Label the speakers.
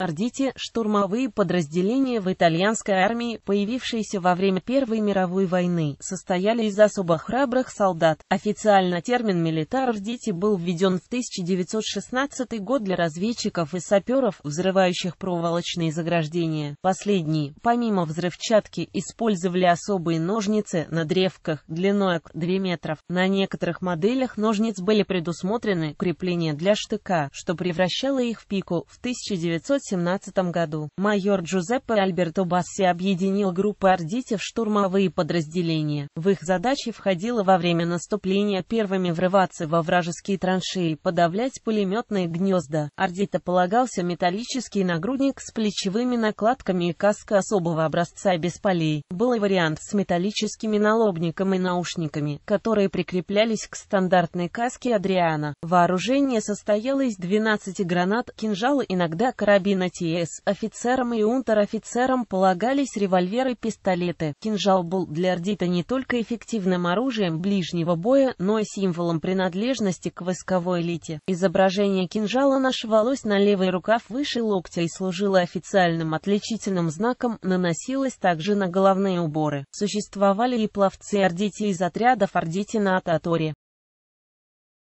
Speaker 1: Ордите – штурмовые подразделения в итальянской армии, появившиеся во время Первой мировой войны, состояли из особо храбрых солдат. Официально термин «милитар ордите» был введен в 1916 год для разведчиков и саперов, взрывающих проволочные заграждения. Последние, помимо взрывчатки, использовали особые ножницы на древках длиной к 2 метров. На некоторых моделях ножниц были предусмотрены крепления для штыка, что превращало их в пику в 1917 1917 году майор Джузеппе Альберто Басси объединил группы ордити в штурмовые подразделения. В их задачи входило во время наступления первыми врываться во вражеские траншеи, подавлять пулеметные гнезда. Ордита полагался металлический нагрудник с плечевыми накладками и каска особого образца без полей. Был и вариант с металлическими налобниками и наушниками, которые прикреплялись к стандартной каске Адриана. Вооружение состояло из 12 гранат, кинжалы иногда карабин на ТС офицерам и унтер-офицерам полагались револьверы, и пистолеты. Кинжал был для ордита не только эффективным оружием ближнего боя, но и символом принадлежности к войсковой элите. Изображение кинжала нашивалось на левый рукав выше локтя и служило официальным отличительным знаком, наносилось также на головные уборы. Существовали и пловцы ордити из отрядов ордити на Ататори.